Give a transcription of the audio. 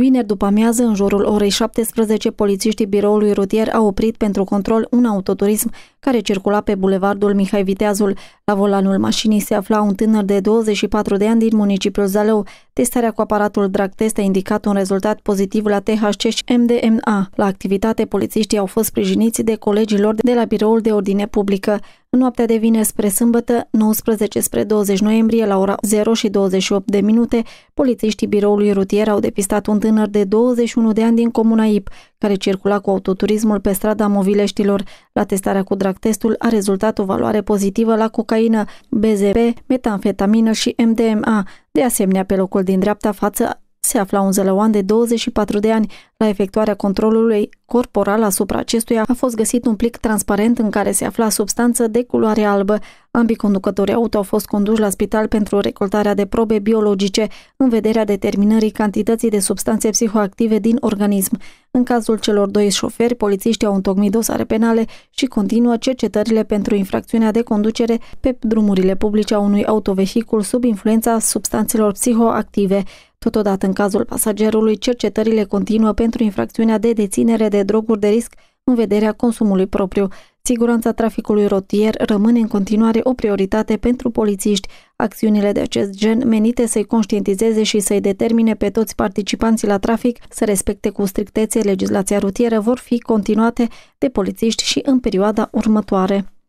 Vineri după amiază, în jurul orei 17, polițiștii biroului rutier au oprit pentru control un autoturism care circula pe bulevardul Mihai Viteazul. La volanul mașinii se afla un tânăr de 24 de ani din municipiul Zalău. Testarea cu aparatul drag test a indicat un rezultat pozitiv la THC și MDMA. La activitate, polițiștii au fost sprijiniți de colegilor de la biroul de ordine publică. În noaptea de vineri spre sâmbătă, 19 spre 20 noiembrie, la ora 0 și 28 de minute, polițiștii biroului rutier au depistat un tânăr de 21 de ani din comuna Ip, care circula cu autoturismul pe strada Movileștilor. La testarea cu drag testul a rezultat o valoare pozitivă la cocaină cocaină, BZP, metamfetamină și MDMA, de asemenea pe locul din dreapta față se afla un zălăuan de 24 de ani. La efectuarea controlului corporal asupra acestuia a fost găsit un plic transparent în care se afla substanță de culoare albă. Ambii conducători auto au fost conduși la spital pentru recoltarea de probe biologice în vederea determinării cantității de substanțe psihoactive din organism. În cazul celor doi șoferi, polițiștii au întocmit dosare penale și continuă cercetările pentru infracțiunea de conducere pe drumurile publice a unui autovehicul sub influența substanțelor psihoactive. Totodată, în cazul pasagerului, cercetările continuă pentru infracțiunea de deținere de droguri de risc în vederea consumului propriu. Siguranța traficului rotier rămâne în continuare o prioritate pentru polițiști. Acțiunile de acest gen menite să-i conștientizeze și să-i determine pe toți participanții la trafic să respecte cu strictețe legislația rutieră vor fi continuate de polițiști și în perioada următoare.